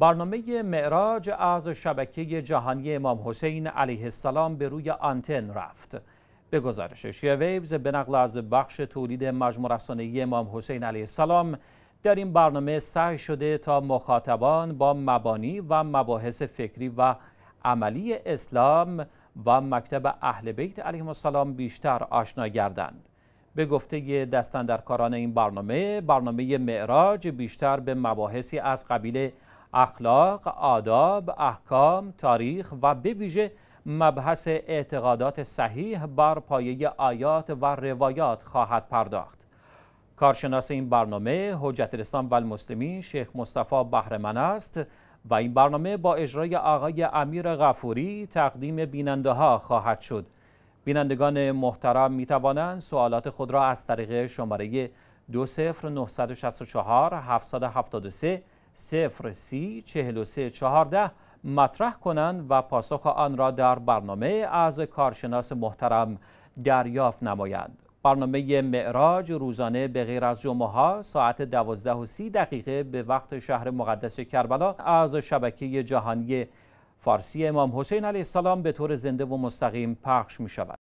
برنامه معراج از شبکه جهانی امام حسین علیه السلام به روی آنتن رفت. به گزارش شیعه ویوز به نقل از بخش تولید مجموع رسانه‌ای امام حسین علیه السلام در این برنامه سعی شده تا مخاطبان با مبانی و مباحث فکری و عملی اسلام و مکتب اهل بیت علیه السلام بیشتر آشنا گردند. به گفته دستندرکاران این برنامه، برنامه معراج بیشتر به مباحثی از قبیل اخلاق، آداب، احکام، تاریخ و به ویژه مبحث اعتقادات صحیح بر پایه آیات و روایات خواهد پرداخت. کارشناس این برنامه حجت الاسلام و المسلمین شیخ مصطفی بهرمن است و این برنامه با اجرای آقای امیر غفوری تقدیم بیننده ها خواهد شد. بینندگان محترم می توانند سوالات خود را از طریق شماره 20964 773 و سی چهارده مطرح کنند و پاسخ آن را در برنامه از کارشناس محترم دریافت نمایند. برنامه معراج روزانه به غیر از جمعه ها ساعت 12 و 30 دقیقه به وقت شهر مقدس کربلا از شبکه جهانی فارسی امام حسین علیه السلام به طور زنده و مستقیم پخش می شود.